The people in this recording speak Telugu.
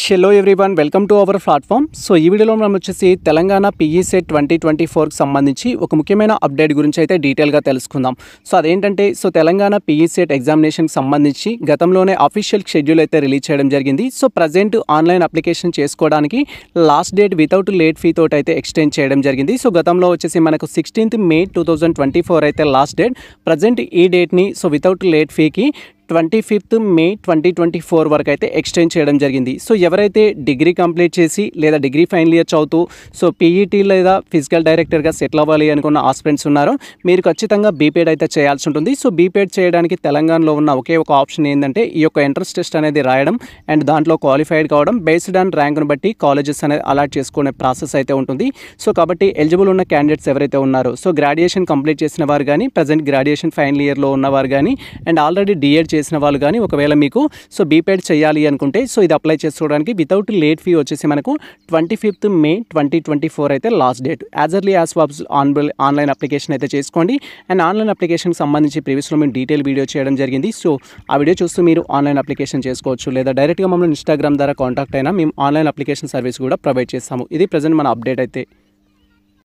షెలో one welcome to our platform so ఈ వీడియోలో మనం వచ్చేసి తెలంగాణ పీఈ ట్వంటీ ట్వంటీ ఫోర్కి సంబంధించి ఒక ముఖ్యమైన అప్డేట్ గురించి అయితే డీటెయిల్గా తెలుసుకుందాం సో అదేంటంటే సో తెలంగాణ పిఈసెట్ ఎగ్జామినేషన్కి e సంబంధించి గతంలోనే అఫీషియల్ షెడ్యూల్ అయితే రిలీజ్ చేయడం జరిగింది సో ప్రజెంట్ ఆన్లైన్ అప్లికేషన్ చేసుకోవడానికి last date without late fee తోటి అయితే ఎక్స్టెండ్ చేయడం జరిగింది సో గతంలో వచ్చేసి మనకు sixteenth May two twenty four అయితే లాస్ట్ డేట్ ప్రజెంట్ ఈ డేట్ని సో వితౌట్ లేట్ ఫీకి twenty fifth May twenty twenty four వరకు అయితే ఎక్స్టెండ్ చేయడం జరిగింది సో ఎవరైతే డిగ్రీ కంప్లీట్ చేసి లేదా డిగ్రీ ఫైనల్ ఇయర్ చదువుతూ సో పీఈటీ లేదా ఫిజికల్ డైరెక్టర్గా సెటిల్ అవ్వాలి అనుకున్న ఆస్పిరెంట్స్ ఉన్నారో మీరు ఖచ్చితంగా బీపీఎడ్ అయితే చేయాల్సి ఉంటుంది సో బీపేడ్ చేయడానికి తెలంగాణలో ఉన్న ఒకే ఒక ఆప్షన్ ఏంటంటే ఈ యొక్క ఎంట్రన్స్ టెస్ట్ అనేది రాయడం అండ్ దాంట్లో క్వాలిఫైడ్ కావడం బేస్డ్ ఆన్ ర్యాంక్ను బట్టి కాలేజెస్ అనేది అలాట్ చేసుకునే ప్రాసెస్ అయితే ఉంటుంది సో కాబట్టి ఎలిజిబుల్ ఉన్న క్యాండిడేట్స్ ఎవరైతే ఉన్నారో సో గ్రాడ్యుయేషన్ కంప్లీట్ చేసిన వారు కానీ ప్రజెంట్ గ్రాడ్యుయేషన్ ఫైనల్ ఇయర్లో ఉన్నవారు కానీ అండ్ ఆల్రెడీ డిఎడ్ చేసిన వాళ్ళు కానీ ఒకవేళ మీకు సో బీపేడ్ చేయాలి అనుకుంటే సో ఇది అప్లై చేసుకోవడానికి వితౌట్ లేట్ ఫీ వచ్చేసి మనకు twenty fifth May twenty twenty four అయితే last date as early as వాబ్స్ ఆన్ ఆన్లైన్ అప్లికేషన్ అయితే చేసుకోండి అండ్ ఆన్లైన్ అప్లికేషన్కి సంబంధించి ప్రీవియస్లో మేము డీటెయిల్ వీడియో చేయడం జరిగింది సో ఆ వీడియో చూస్తూ మీరు ఆన్లైన్ అప్లికేషన్ చేసుకోవచ్చు లేదా డైరెక్ట్గా మమ్మల్ని ఇన్స్టాగ్రామ్ ద్వారా కాంటాక్ట్ అయినా మేము ఆన్లైన్ అప్లికేషన్ సర్వీస్ కూడా ప్రొవైడ్ చేస్తాము ఇది ప్రజెంట్ మన అప్డేట్ అయితే